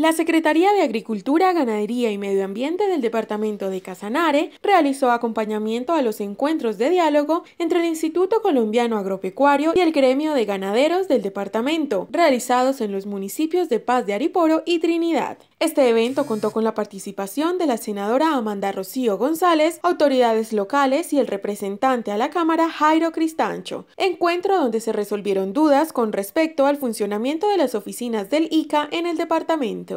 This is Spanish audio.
La Secretaría de Agricultura, Ganadería y Medio Ambiente del Departamento de Casanare realizó acompañamiento a los encuentros de diálogo entre el Instituto Colombiano Agropecuario y el Gremio de Ganaderos del Departamento, realizados en los municipios de Paz de Ariporo y Trinidad. Este evento contó con la participación de la senadora Amanda Rocío González, autoridades locales y el representante a la Cámara Jairo Cristancho, encuentro donde se resolvieron dudas con respecto al funcionamiento de las oficinas del ICA en el departamento.